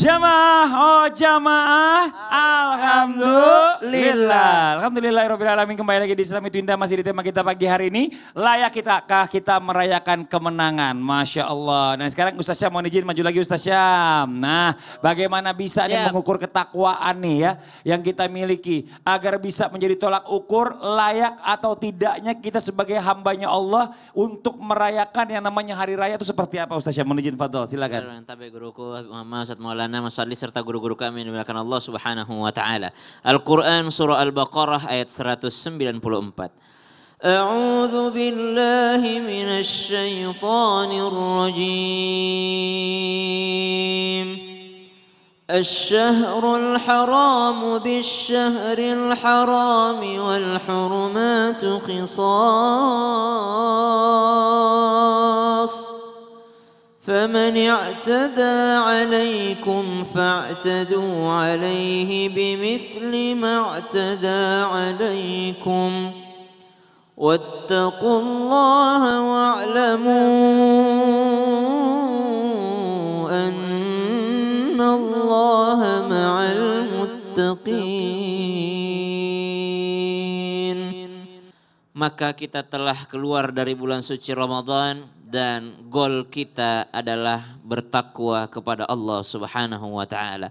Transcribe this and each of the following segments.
Jamaah, oh jamaah, alhamdulillah. Alhamdulillah, Robbil Alamin kembali lagi di Islami Twinda masih di tema kita pagi hari ini. Layak kita kah kita merayakan kemenangan? Masya Allah. Nah sekarang Ustaz Syam, mau izin maju lagi Ustaz Syam. Nah bagaimana bisa yeah. nih ya. mengukur ketakwaan nih ya yang kita miliki. Agar bisa menjadi tolak ukur layak atau tidaknya kita sebagai hambanya Allah untuk merayakan yang namanya hari raya itu seperti apa Ustaz Syam? mau izin Fadl silakan. Tapi guruku Mama Ustaz Maulana Ana Masalli serta guru-guru kami yang dimuliakan Allah Subhanahu wa taala. Al-Qur'an surah Al-Baqarah ayat 194. A'udzu billahi من الشيطان الرجيم الشهر الحرام بالشهر الحرام والحرمات قصاص فمن اعتدى عليكم فاعتدوا عليه بمثل ما اعتدى عليكم واتقوا الله واعلموا أن الله مع المتقين Maka kita telah keluar dari bulan suci Ramadan dan goal kita adalah bertakwa kepada Allah Subhanahu wa taala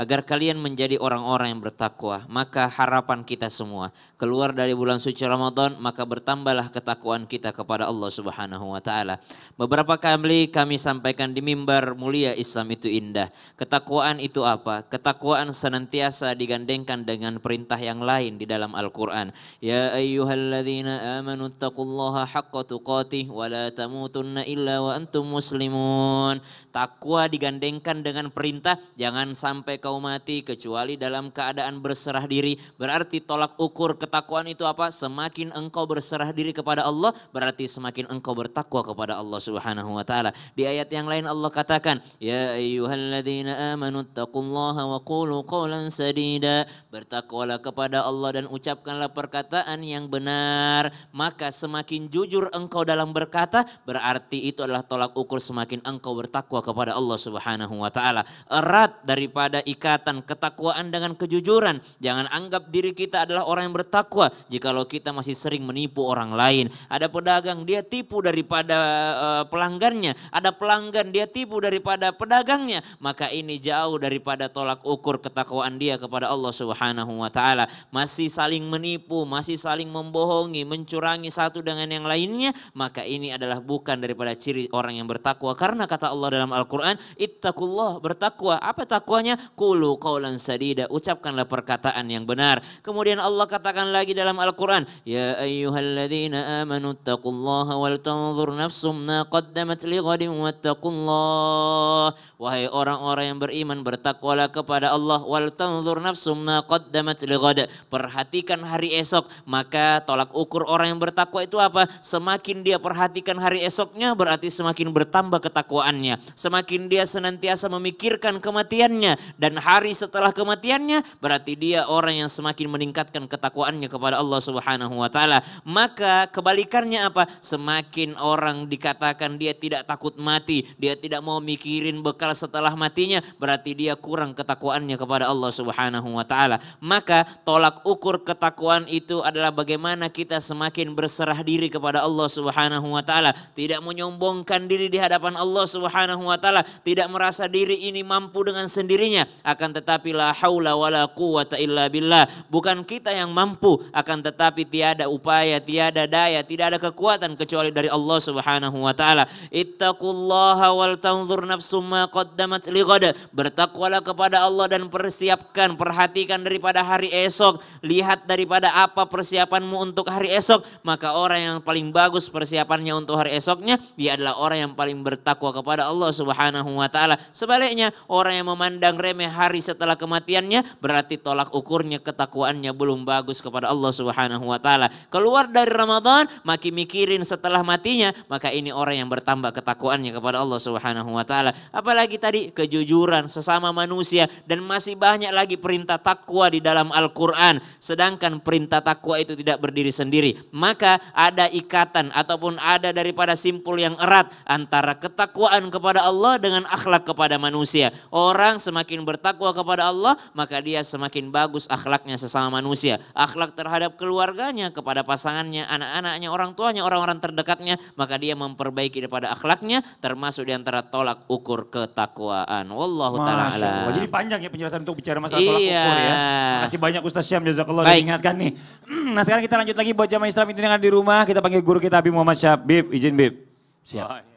agar kalian menjadi orang-orang yang bertakwa. Maka harapan kita semua keluar dari bulan suci Ramadan, maka bertambahlah ketakwaan kita kepada Allah Subhanahu wa taala. Beberapa kali kami sampaikan di mimbar mulia Islam itu indah. Ketakwaan itu apa? Ketakwaan senantiasa digandengkan dengan perintah yang lain di dalam Al-Qur'an. Ya ayyuhalladzina amanu taqullaha haqqa tuqatih wa la tamutunna illa wa antum muslimun. Takwa digandengkan dengan perintah jangan sampai ke engkau mati kecuali dalam keadaan berserah diri. Berarti tolak ukur ketakwaan itu apa? Semakin engkau berserah diri kepada Allah, berarti semakin engkau bertakwa kepada Allah Subhanahu wa taala. Di ayat yang lain Allah katakan, "Ya ayyuhalladzina amanu taqullaha wa qulu qawlan sadida." Bertakwalah kepada Allah dan ucapkanlah perkataan yang benar. Maka semakin jujur engkau dalam berkata, berarti itu adalah tolak ukur semakin engkau bertakwa kepada Allah Subhanahu wa taala. Erat daripada ikatan ketakwaan dengan kejujuran. Jangan anggap diri kita adalah orang yang bertakwa jikalau kita masih sering menipu orang lain. Ada pedagang dia tipu daripada uh, pelanggannya, ada pelanggan dia tipu daripada pedagangnya, maka ini jauh daripada tolak ukur ketakwaan dia kepada Allah Subhanahu wa taala. Masih saling menipu, masih saling membohongi, mencurangi satu dengan yang lainnya, maka ini adalah bukan daripada ciri orang yang bertakwa karena kata Allah dalam Al-Qur'an, "Ittaqullah", bertakwa. Apa takwanya? kulu qawlan sadida. Ucapkanlah perkataan yang benar. Kemudian Allah katakan lagi dalam Al-Quran. Ya ayyuhalladzina amanu taqullaha wal tanzur nafsum ma qaddamat li wattaqullah. Wahai orang-orang yang beriman bertakwalah kepada Allah. Wal tanzur nafsum ma qaddamat li Perhatikan hari esok. Maka tolak ukur orang yang bertakwa itu apa? Semakin dia perhatikan hari esoknya berarti semakin bertambah ketakwaannya. Semakin dia senantiasa memikirkan kematiannya dan dan hari setelah kematiannya berarti dia orang yang semakin meningkatkan ketakwaannya kepada Allah Subhanahu wa taala. Maka kebalikannya apa? Semakin orang dikatakan dia tidak takut mati, dia tidak mau mikirin bekal setelah matinya, berarti dia kurang ketakwaannya kepada Allah Subhanahu wa taala. Maka tolak ukur ketakwaan itu adalah bagaimana kita semakin berserah diri kepada Allah Subhanahu wa taala, tidak menyombongkan diri di hadapan Allah Subhanahu wa taala, tidak merasa diri ini mampu dengan sendirinya, akan tetapi la haula wala quwata illa billah. Bukan kita yang mampu, akan tetapi tiada upaya, tiada daya, tidak ada kekuatan kecuali dari Allah Subhanahu wa taala. Ittaqullaha wal tanzur nafsum ma qaddamat lighad. Bertakwalah kepada Allah dan persiapkan, perhatikan daripada hari esok, lihat daripada apa persiapanmu untuk hari esok, maka orang yang paling bagus persiapannya untuk hari esoknya dia adalah orang yang paling bertakwa kepada Allah Subhanahu wa taala. Sebaliknya, orang yang memandang remeh hari setelah kematiannya berarti tolak ukurnya ketakwaannya belum bagus kepada Allah Subhanahu wa taala. Keluar dari Ramadan makin mikirin setelah matinya, maka ini orang yang bertambah ketakwaannya kepada Allah Subhanahu wa taala. Apalagi tadi kejujuran sesama manusia dan masih banyak lagi perintah takwa di dalam Al-Qur'an. Sedangkan perintah takwa itu tidak berdiri sendiri. Maka ada ikatan ataupun ada daripada simpul yang erat antara ketakwaan kepada Allah dengan akhlak kepada manusia. Orang semakin ber bertakwa kepada Allah, maka dia semakin bagus akhlaknya sesama manusia. Akhlak terhadap keluarganya, kepada pasangannya, anak-anaknya, orang tuanya, orang-orang terdekatnya, maka dia memperbaiki daripada akhlaknya, termasuk di antara tolak ukur ketakwaan. Wallahu ta'ala Jadi panjang ya penjelasan untuk bicara masalah iya. tolak ukur ya. Makasih banyak Ustaz Syam, Jazakallah Baik. diingatkan nih. nah sekarang kita lanjut lagi buat jamaah Islam itu dengan di rumah, kita panggil guru kita Habib Muhammad Syabib. Izin Bib. Siap. Bye.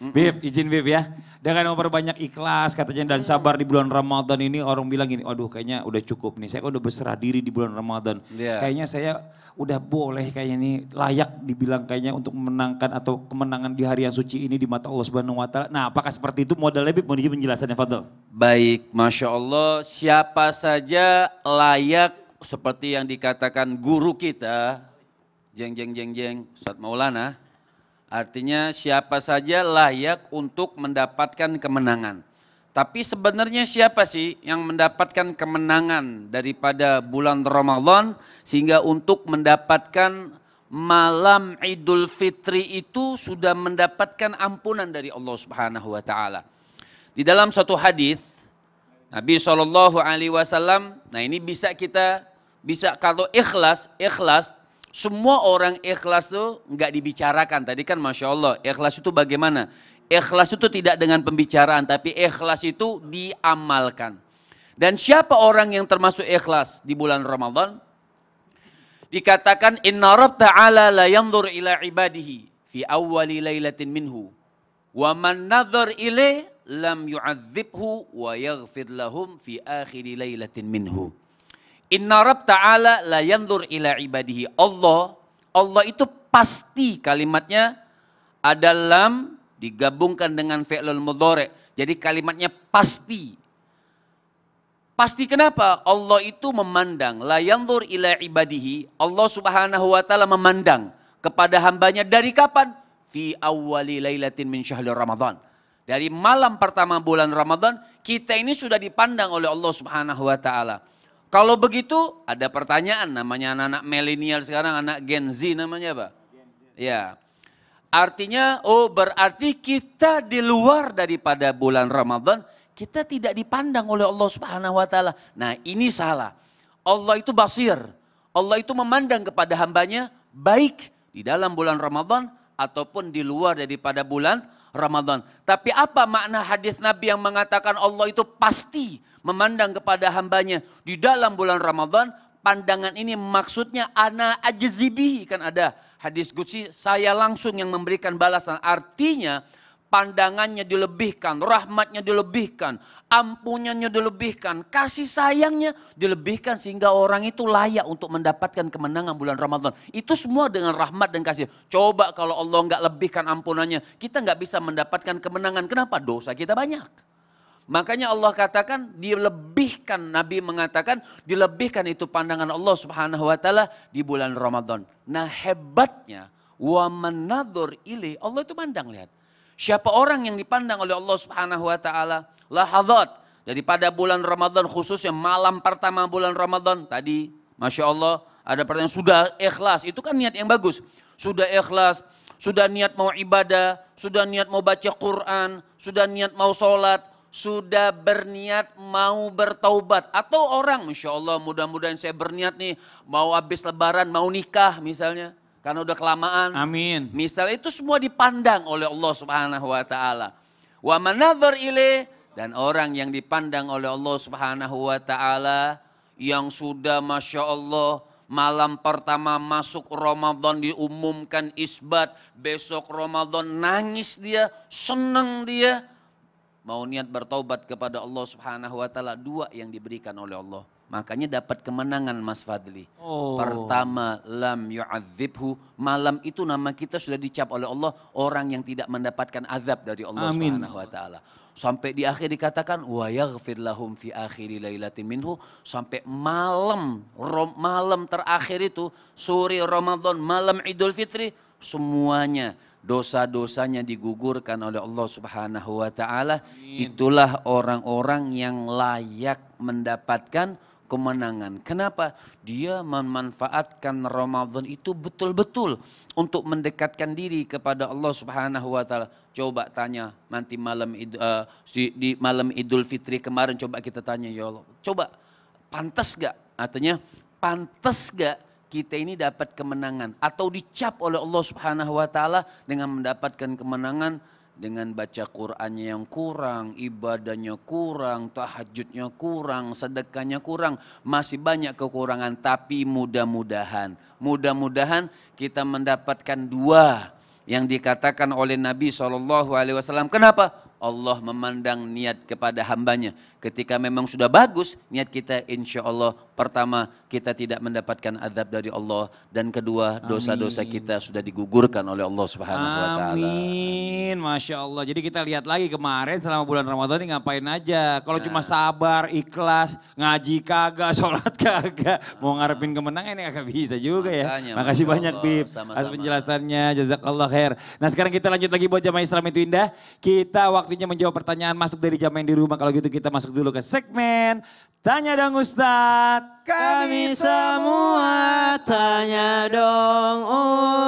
Bib, izin Bib ya. Dengan memperbanyak ikhlas katanya dan sabar di bulan Ramadan ini orang bilang gini, aduh kayaknya udah cukup nih. Saya kok kan udah berserah diri di bulan Ramadan. Yeah. Kayaknya saya udah boleh kayaknya ini layak dibilang kayaknya untuk menangkan atau kemenangan di hari yang suci ini di mata Allah Subhanahu wa taala. Nah, apakah seperti itu modal lebih Menuju penjelasannya Fadl. Baik, Masya Allah siapa saja layak seperti yang dikatakan guru kita, jeng jeng jeng jeng, Ustaz Maulana Artinya siapa saja layak untuk mendapatkan kemenangan. Tapi sebenarnya siapa sih yang mendapatkan kemenangan daripada bulan Ramadan sehingga untuk mendapatkan malam Idul Fitri itu sudah mendapatkan ampunan dari Allah Subhanahu wa taala. Di dalam suatu hadis Nabi Shallallahu alaihi wasallam, nah ini bisa kita bisa kalau ikhlas, ikhlas semua orang ikhlas tuh nggak dibicarakan. Tadi kan Masya Allah, ikhlas itu bagaimana? Ikhlas itu tidak dengan pembicaraan, tapi ikhlas itu diamalkan. Dan siapa orang yang termasuk ikhlas di bulan Ramadan? Dikatakan inna rabb ta'ala la yanzur ila ibadihi fi awwali laylatin minhu wa man nadhar ilih lam yu'adzibhu wa yaghfir lahum fi akhiri laylatin minhu. Inna Rabb Ta'ala la yanzur ila ibadihi. Allah, Allah itu pasti kalimatnya adalah digabungkan dengan fi'lul mudhari. Jadi kalimatnya pasti. Pasti kenapa? Allah itu memandang. La yanzur ila ibadihi. Allah subhanahu wa ta'ala memandang kepada hambanya dari kapan? Fi awali lailatin min syahril ramadhan. Dari malam pertama bulan Ramadan, kita ini sudah dipandang oleh Allah subhanahu wa ta'ala. Kalau begitu ada pertanyaan namanya anak-anak milenial sekarang anak Gen Z namanya apa? Ya. Artinya oh berarti kita di luar daripada bulan Ramadan kita tidak dipandang oleh Allah Subhanahu wa taala. Nah, ini salah. Allah itu basir. Allah itu memandang kepada hambanya baik di dalam bulan Ramadan ataupun di luar daripada bulan Ramadan. Tapi apa makna hadis Nabi yang mengatakan Allah itu pasti memandang kepada hambanya di dalam bulan Ramadan, pandangan ini maksudnya ana ajzibihi. Kan ada hadis gusi saya langsung yang memberikan balasan. Artinya pandangannya dilebihkan, rahmatnya dilebihkan, ampunannya dilebihkan, kasih sayangnya dilebihkan sehingga orang itu layak untuk mendapatkan kemenangan bulan Ramadan. Itu semua dengan rahmat dan kasih. Coba kalau Allah nggak lebihkan ampunannya, kita nggak bisa mendapatkan kemenangan. Kenapa? Dosa kita banyak. Makanya Allah katakan dilebihkan, Nabi mengatakan dilebihkan itu pandangan Allah subhanahu wa ta'ala di bulan Ramadan. Nah hebatnya, wa manadzur ilai Allah itu pandang lihat. Siapa orang yang dipandang oleh Allah subhanahu wa ta'ala, lahadat, daripada bulan Ramadan khususnya malam pertama bulan Ramadan tadi, Masya Allah ada pertanyaan, sudah ikhlas, itu kan niat yang bagus. Sudah ikhlas, sudah niat mau ibadah, sudah niat mau baca Quran, sudah niat mau sholat, sudah berniat mau bertaubat atau orang insya Allah mudah-mudahan saya berniat nih mau habis lebaran mau nikah misalnya karena udah kelamaan. Amin. Misal itu semua dipandang oleh Allah Subhanahu wa taala. Wa dan orang yang dipandang oleh Allah Subhanahu wa taala yang sudah Masya Allah malam pertama masuk Ramadan diumumkan isbat, besok Ramadan nangis dia, seneng dia, mau niat bertaubat kepada Allah Subhanahu wa taala dua yang diberikan oleh Allah. Makanya dapat kemenangan Mas Fadli. Oh. Pertama, lam yu'adzibhu. Malam itu nama kita sudah dicap oleh Allah orang yang tidak mendapatkan azab dari Allah Amin. Subhanahu wa taala sampai di akhir dikatakan wa yaghfir lahum fi akhiri lailatin minhu sampai malam rom, malam terakhir itu sore Ramadan malam Idul Fitri semuanya dosa-dosanya digugurkan oleh Allah Subhanahu wa taala itulah orang-orang yang layak mendapatkan kemenangan. Kenapa? Dia memanfaatkan Ramadan itu betul-betul untuk mendekatkan diri kepada Allah Subhanahu wa taala. Coba tanya nanti malam uh, di, malam Idul Fitri kemarin coba kita tanya ya Allah. Coba pantas gak? Artinya pantas gak kita ini dapat kemenangan atau dicap oleh Allah Subhanahu wa taala dengan mendapatkan kemenangan dengan baca Qur'annya yang kurang, ibadahnya kurang, tahajudnya kurang, sedekahnya kurang, masih banyak kekurangan tapi mudah-mudahan, mudah-mudahan kita mendapatkan dua yang dikatakan oleh Nabi Shallallahu Alaihi Wasallam. Kenapa? Allah memandang niat kepada hambanya. Ketika memang sudah bagus niat kita insya Allah pertama kita tidak mendapatkan adab dari Allah dan kedua dosa-dosa kita sudah digugurkan oleh Allah Subhanahu wa taala. Amin. Masya Allah. Jadi kita lihat lagi kemarin selama bulan Ramadan ini ngapain aja. Kalau nah. cuma sabar, ikhlas, ngaji kagak, sholat kagak, mau ngarepin kemenangan ini agak bisa juga ya. Makanya, ya. Makasih banyak Bib atas penjelasannya. Jazakallah khair. Nah, sekarang kita lanjut lagi buat jamaah Islam itu indah. Kita waktu waktunya menjawab pertanyaan masuk dari jam yang di rumah. Kalau gitu kita masuk dulu ke segmen Tanya dong Ustadz. Kami semua tanya dong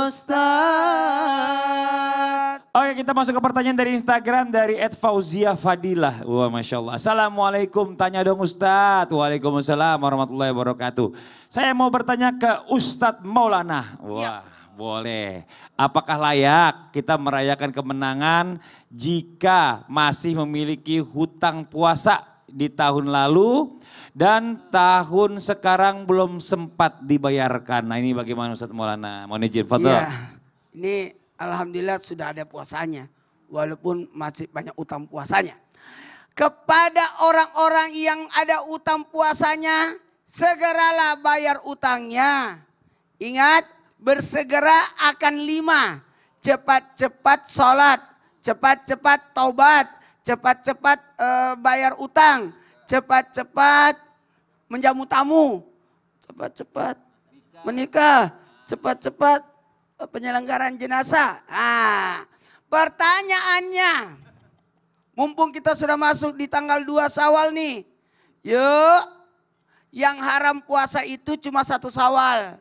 Ustadz. Oke kita masuk ke pertanyaan dari Instagram dari Ed Fauzia Fadilah. Wah Masya Allah. Assalamualaikum tanya dong Ustadz. Waalaikumsalam warahmatullahi wabarakatuh. Saya mau bertanya ke Ustadz Maulana. Iya. Wah. Ya boleh. Apakah layak kita merayakan kemenangan jika masih memiliki hutang puasa di tahun lalu dan tahun sekarang belum sempat dibayarkan. Nah ini bagaimana Ustaz Maulana? Mohon izin, foto Iya, ini Alhamdulillah sudah ada puasanya. Walaupun masih banyak utang puasanya. Kepada orang-orang yang ada utang puasanya, segeralah bayar utangnya. Ingat, bersegera akan lima. Cepat-cepat sholat, cepat-cepat taubat, cepat-cepat e, bayar utang, cepat-cepat menjamu tamu, cepat-cepat menikah, cepat-cepat eh, penyelenggaran jenazah. Ah, pertanyaannya, mumpung kita sudah masuk di tanggal 2 Sawal nih. Yuk, yang haram puasa itu cuma satu Sawal.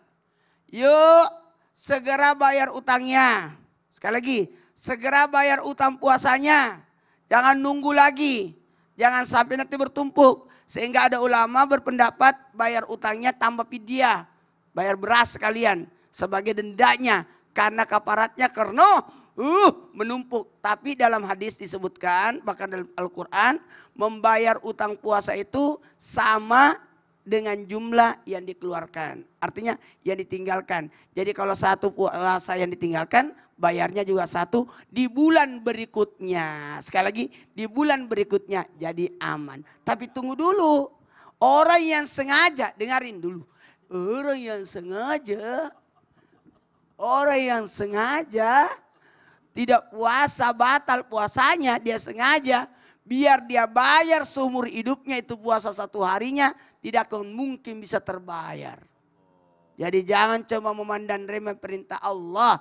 Yuk, segera bayar utangnya. Sekali lagi, segera bayar utang puasanya. Jangan nunggu lagi. Jangan sampai nanti bertumpuk. Sehingga ada ulama berpendapat bayar utangnya tambah pidia. Bayar beras sekalian sebagai dendanya. Karena kaparatnya karena uh, menumpuk. Tapi dalam hadis disebutkan, bahkan dalam Al-Quran, membayar utang puasa itu sama dengan jumlah yang dikeluarkan. Artinya yang ditinggalkan. Jadi kalau satu puasa yang ditinggalkan, bayarnya juga satu di bulan berikutnya. Sekali lagi, di bulan berikutnya jadi aman. Tapi tunggu dulu. Orang yang sengaja, dengarin dulu. Orang yang sengaja, orang yang sengaja tidak puasa batal puasanya, dia sengaja biar dia bayar seumur hidupnya itu puasa satu harinya tidak akan mungkin bisa terbayar. Jadi jangan cuma memandang remeh perintah Allah.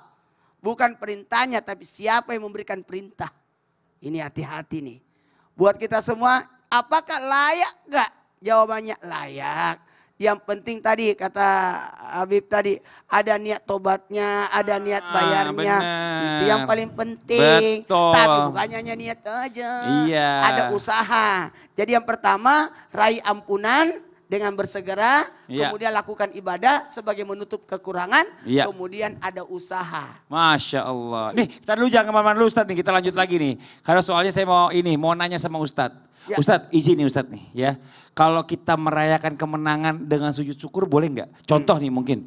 Bukan perintahnya tapi siapa yang memberikan perintah. Ini hati-hati nih. Buat kita semua apakah layak gak? Jawabannya layak. Yang penting tadi kata Habib tadi ada niat tobatnya, ada niat ah, bayarnya. Ah, itu yang paling penting. Betul. Tapi bukannya hanya niat aja. Iya. Ada usaha. Jadi yang pertama raih ampunan dengan bersegera, ya. kemudian lakukan ibadah sebagai menutup kekurangan, ya. kemudian ada usaha. Masya Allah. Nih, kita dulu jangan kemana-mana dulu Ustadz nih, kita lanjut lagi nih. Karena soalnya saya mau ini, mau nanya sama Ustadz. Ya. Ustadz, izin nih Ustadz nih ya. Kalau kita merayakan kemenangan dengan sujud syukur boleh nggak? Contoh hmm. nih mungkin,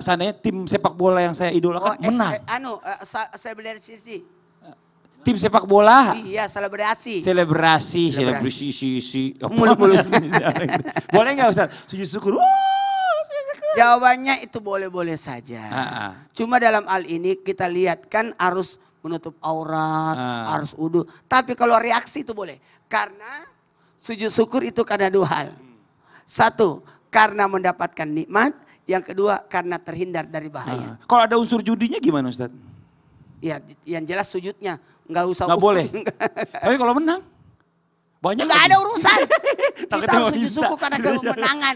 seandainya tim sepak bola yang saya idolakan oh, menang. Eh, anu, uh, saya belajar sisi tim sepak bola. Iya, selebrasi. Selebrasi, selebrasi, si, si. Mulu, mulu. boleh nggak Ustaz? Sujud syukur. Jawabannya itu boleh-boleh saja. Ah, ah. Cuma dalam hal ini kita lihat kan harus menutup aurat, harus ah. udu. Tapi kalau reaksi itu boleh. Karena sujud syukur itu karena dua hal. Satu, karena mendapatkan nikmat. Yang kedua, karena terhindar dari bahaya. Kalau ada unsur judinya gimana Ustaz? Ya, yang jelas sujudnya Nggak usah. Nggak boleh. Tapi kalau menang banyak. Nggak ada urusan. kita harus sujud syukur karena kemenangan.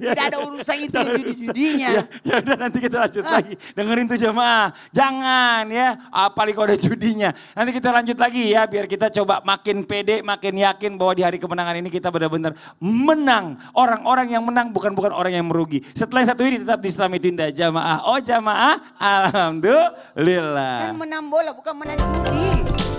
ya, Tidak ada urusan itu judi-judinya. Ya, ya udah nanti kita lanjut ah. lagi. Dengerin tuh jemaah. Jangan ya, apalagi kalau ada judinya. Nanti kita lanjut lagi ya biar kita coba makin pede, makin yakin bahwa di hari kemenangan ini kita benar-benar menang. Orang-orang yang menang bukan bukan orang yang merugi. Setelah satu ini tetap di Islam indah jamaah. Oh jamaah, alhamdulillah. Kan menang bola bukan menang judi.